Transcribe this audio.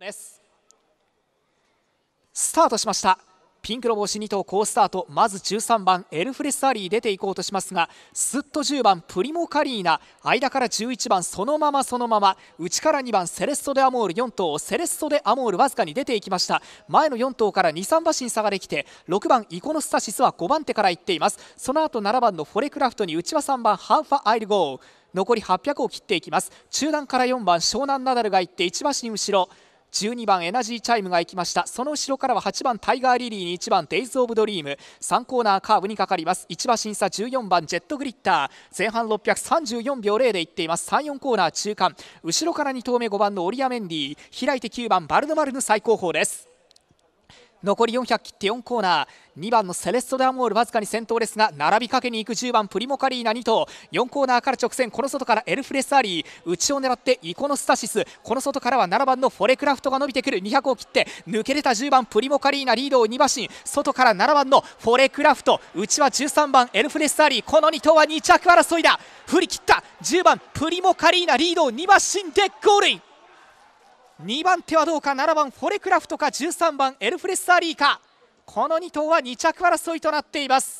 ですスタートしましたピンクの帽子2頭好スタートまず13番エルフレスアリー出ていこうとしますがすっと10番プリモカリーナ間から11番そのままそのまま内から2番セレスト・デ・アモール4頭セレスト・デ・アモールわずかに出ていきました前の4頭から23馬身差ができて6番イコノスタシスは5番手からいっていますその後7番のフォレクラフトに内は3番ハンファ・アイル・ゴー残り800を切っていきます中段から4番湘南ナダルがいって1馬身後ろ12番エナジーチャイムが行きましたその後ろからは8番タイガーリリーに1番デイズ・オブ・ドリーム3コーナーカーブにかかります1馬審査14番ジェット・グリッター前半634秒0でいっています34コーナー中間後ろから2投目5番のオリア・メンディ開いて9番バルノマルヌ最高峰です残り400切って4コーナー2番のセレスト・ダーモールわずかに先頭ですが並びかけに行く10番プリモカリーナ2頭4コーナーから直線この外からエルフレスアリー内を狙ってイコノスタシスこの外からは7番のフォレクラフトが伸びてくる200を切って抜け出た10番プリモカリーナリードを2馬身外から7番のフォレクラフト内は13番エルフレスアリーこの2頭は2着争いだ振り切った10番プリモカリーナリードを2馬身でゴールイン2番手はどうか7番フォレクラフトか13番エルフレッサーリーかこの2頭は2着争いとなっています